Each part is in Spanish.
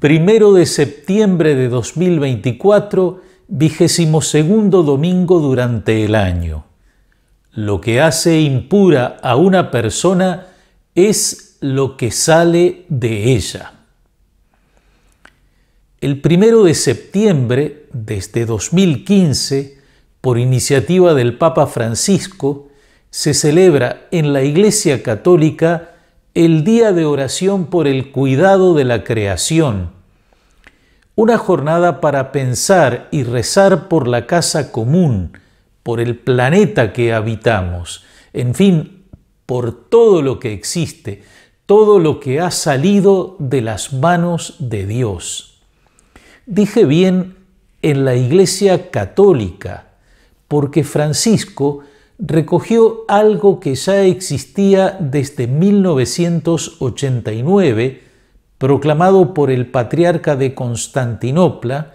Primero de septiembre de 2024, vigésimo segundo domingo durante el año. Lo que hace impura a una persona es lo que sale de ella. El primero de septiembre, desde 2015, por iniciativa del Papa Francisco, se celebra en la Iglesia Católica el día de oración por el cuidado de la creación, una jornada para pensar y rezar por la casa común, por el planeta que habitamos, en fin, por todo lo que existe, todo lo que ha salido de las manos de Dios. Dije bien en la Iglesia Católica, porque Francisco recogió algo que ya existía desde 1989, proclamado por el patriarca de Constantinopla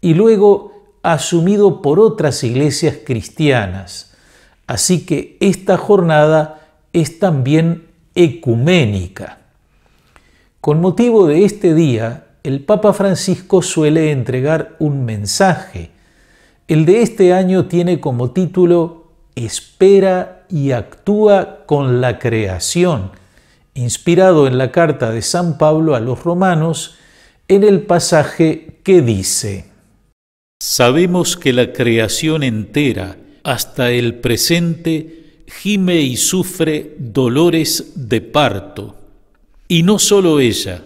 y luego asumido por otras iglesias cristianas. Así que esta jornada es también ecuménica. Con motivo de este día, el Papa Francisco suele entregar un mensaje. El de este año tiene como título espera y actúa con la creación, inspirado en la carta de San Pablo a los romanos en el pasaje que dice, Sabemos que la creación entera hasta el presente gime y sufre dolores de parto. Y no solo ella,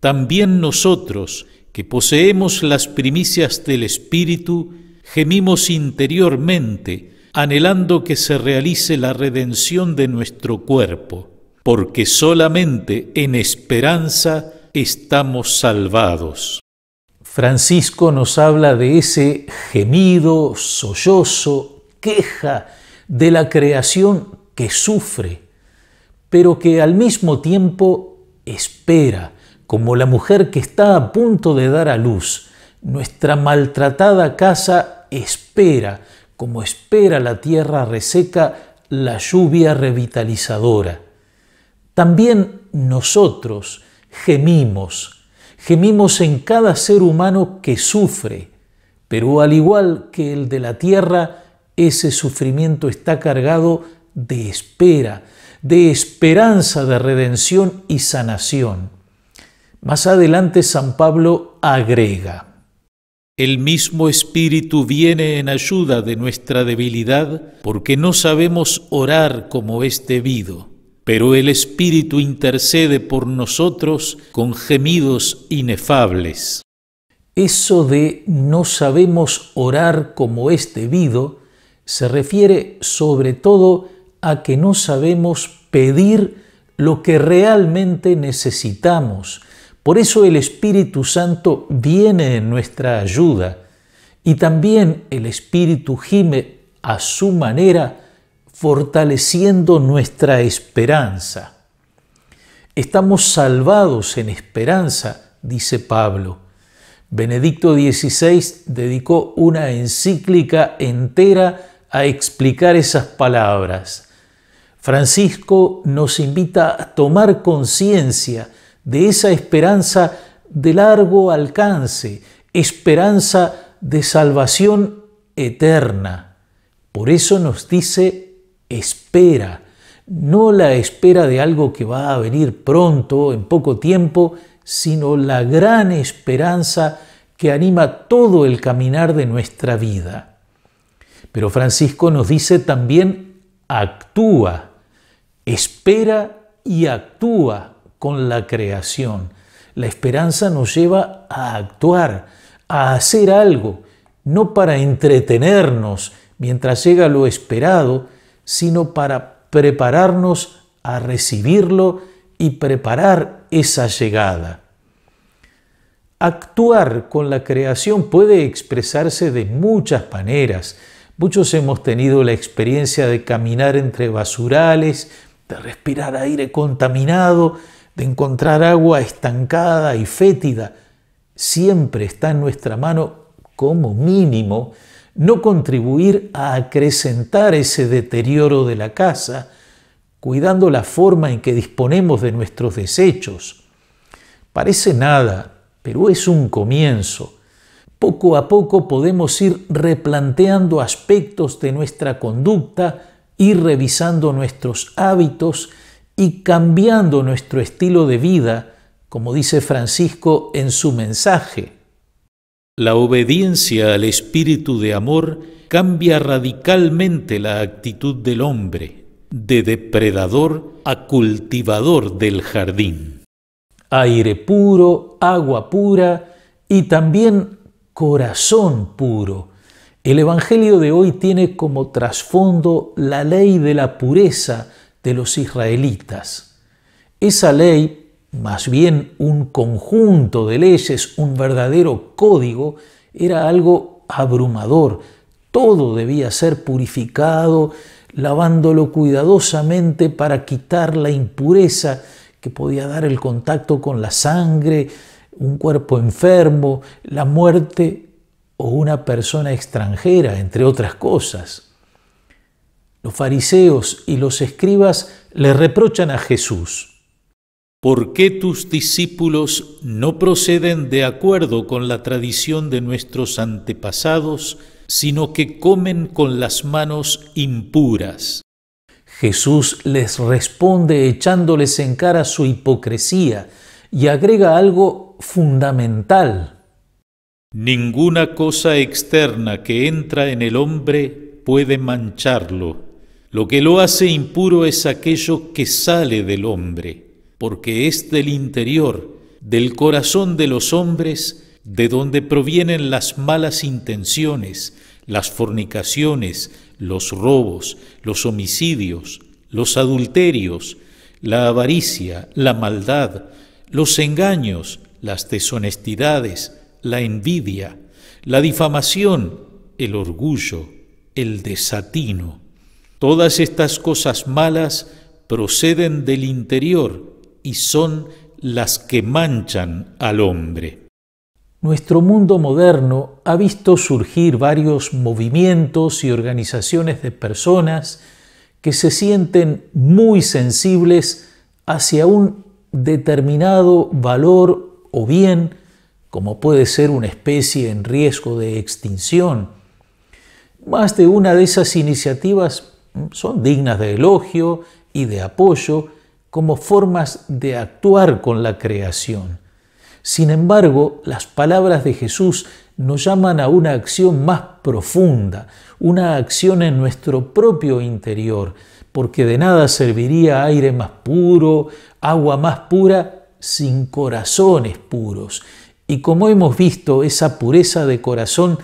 también nosotros, que poseemos las primicias del Espíritu, gemimos interiormente, anhelando que se realice la redención de nuestro cuerpo, porque solamente en esperanza estamos salvados. Francisco nos habla de ese gemido, sollozo, queja de la creación que sufre, pero que al mismo tiempo espera, como la mujer que está a punto de dar a luz. Nuestra maltratada casa espera como espera la tierra reseca la lluvia revitalizadora. También nosotros gemimos, gemimos en cada ser humano que sufre, pero al igual que el de la tierra, ese sufrimiento está cargado de espera, de esperanza de redención y sanación. Más adelante San Pablo agrega, el mismo Espíritu viene en ayuda de nuestra debilidad porque no sabemos orar como es debido, pero el Espíritu intercede por nosotros con gemidos inefables. Eso de no sabemos orar como es debido se refiere sobre todo a que no sabemos pedir lo que realmente necesitamos, por eso el Espíritu Santo viene en nuestra ayuda y también el Espíritu gime a su manera fortaleciendo nuestra esperanza. Estamos salvados en esperanza, dice Pablo. Benedicto XVI dedicó una encíclica entera a explicar esas palabras. Francisco nos invita a tomar conciencia de esa esperanza de largo alcance, esperanza de salvación eterna. Por eso nos dice espera, no la espera de algo que va a venir pronto, en poco tiempo, sino la gran esperanza que anima todo el caminar de nuestra vida. Pero Francisco nos dice también actúa, espera y actúa con la creación. La esperanza nos lleva a actuar, a hacer algo, no para entretenernos mientras llega lo esperado, sino para prepararnos a recibirlo y preparar esa llegada. Actuar con la creación puede expresarse de muchas maneras. Muchos hemos tenido la experiencia de caminar entre basurales, de respirar aire contaminado, de encontrar agua estancada y fétida, siempre está en nuestra mano, como mínimo, no contribuir a acrecentar ese deterioro de la casa, cuidando la forma en que disponemos de nuestros desechos. Parece nada, pero es un comienzo. Poco a poco podemos ir replanteando aspectos de nuestra conducta, y revisando nuestros hábitos, y cambiando nuestro estilo de vida, como dice Francisco en su mensaje. La obediencia al espíritu de amor cambia radicalmente la actitud del hombre, de depredador a cultivador del jardín. Aire puro, agua pura y también corazón puro. El Evangelio de hoy tiene como trasfondo la ley de la pureza, de los israelitas. Esa ley, más bien un conjunto de leyes, un verdadero código, era algo abrumador. Todo debía ser purificado, lavándolo cuidadosamente para quitar la impureza que podía dar el contacto con la sangre, un cuerpo enfermo, la muerte o una persona extranjera, entre otras cosas. Los fariseos y los escribas le reprochan a Jesús. ¿Por qué tus discípulos no proceden de acuerdo con la tradición de nuestros antepasados, sino que comen con las manos impuras? Jesús les responde echándoles en cara su hipocresía y agrega algo fundamental. Ninguna cosa externa que entra en el hombre puede mancharlo lo que lo hace impuro es aquello que sale del hombre, porque es del interior, del corazón de los hombres, de donde provienen las malas intenciones, las fornicaciones, los robos, los homicidios, los adulterios, la avaricia, la maldad, los engaños, las deshonestidades, la envidia, la difamación, el orgullo, el desatino Todas estas cosas malas proceden del interior y son las que manchan al hombre. Nuestro mundo moderno ha visto surgir varios movimientos y organizaciones de personas que se sienten muy sensibles hacia un determinado valor o bien, como puede ser una especie en riesgo de extinción. Más de una de esas iniciativas son dignas de elogio y de apoyo como formas de actuar con la creación. Sin embargo, las palabras de Jesús nos llaman a una acción más profunda, una acción en nuestro propio interior, porque de nada serviría aire más puro, agua más pura, sin corazones puros. Y como hemos visto, esa pureza de corazón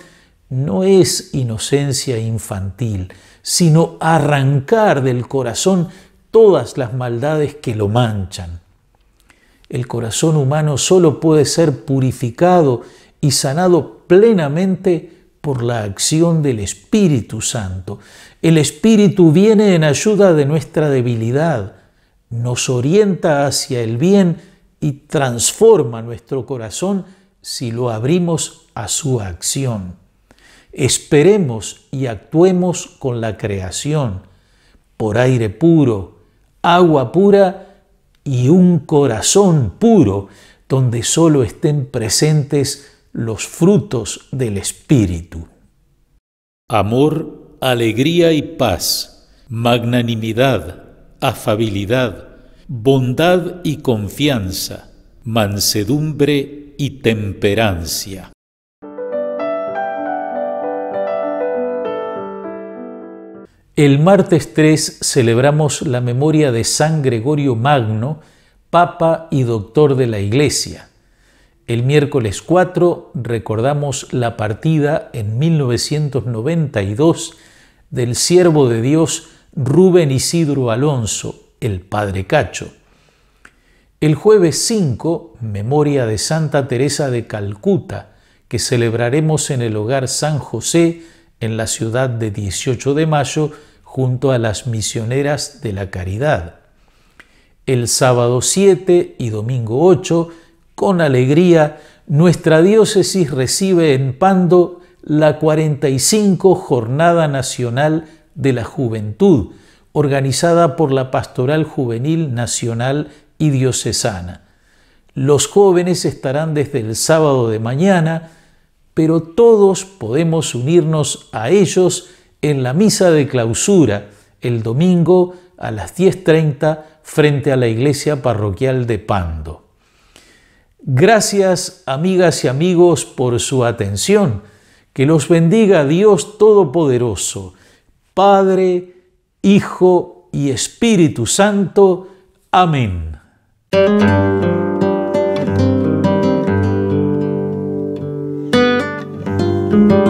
no es inocencia infantil, sino arrancar del corazón todas las maldades que lo manchan. El corazón humano solo puede ser purificado y sanado plenamente por la acción del Espíritu Santo. El Espíritu viene en ayuda de nuestra debilidad, nos orienta hacia el bien y transforma nuestro corazón si lo abrimos a su acción. Esperemos y actuemos con la creación, por aire puro, agua pura y un corazón puro, donde solo estén presentes los frutos del Espíritu. Amor, alegría y paz, magnanimidad, afabilidad, bondad y confianza, mansedumbre y temperancia. El martes 3 celebramos la memoria de San Gregorio Magno, Papa y Doctor de la Iglesia. El miércoles 4 recordamos la partida en 1992 del siervo de Dios Rubén Isidro Alonso, el Padre Cacho. El jueves 5, memoria de Santa Teresa de Calcuta, que celebraremos en el hogar San José, en la ciudad de 18 de mayo junto a las misioneras de la caridad. El sábado 7 y domingo 8, con alegría, nuestra diócesis recibe en Pando la 45 Jornada Nacional de la Juventud, organizada por la Pastoral Juvenil Nacional y Diocesana. Los jóvenes estarán desde el sábado de mañana pero todos podemos unirnos a ellos en la misa de clausura el domingo a las 10.30 frente a la iglesia parroquial de Pando. Gracias amigas y amigos por su atención. Que los bendiga Dios Todopoderoso, Padre, Hijo y Espíritu Santo. Amén. thank you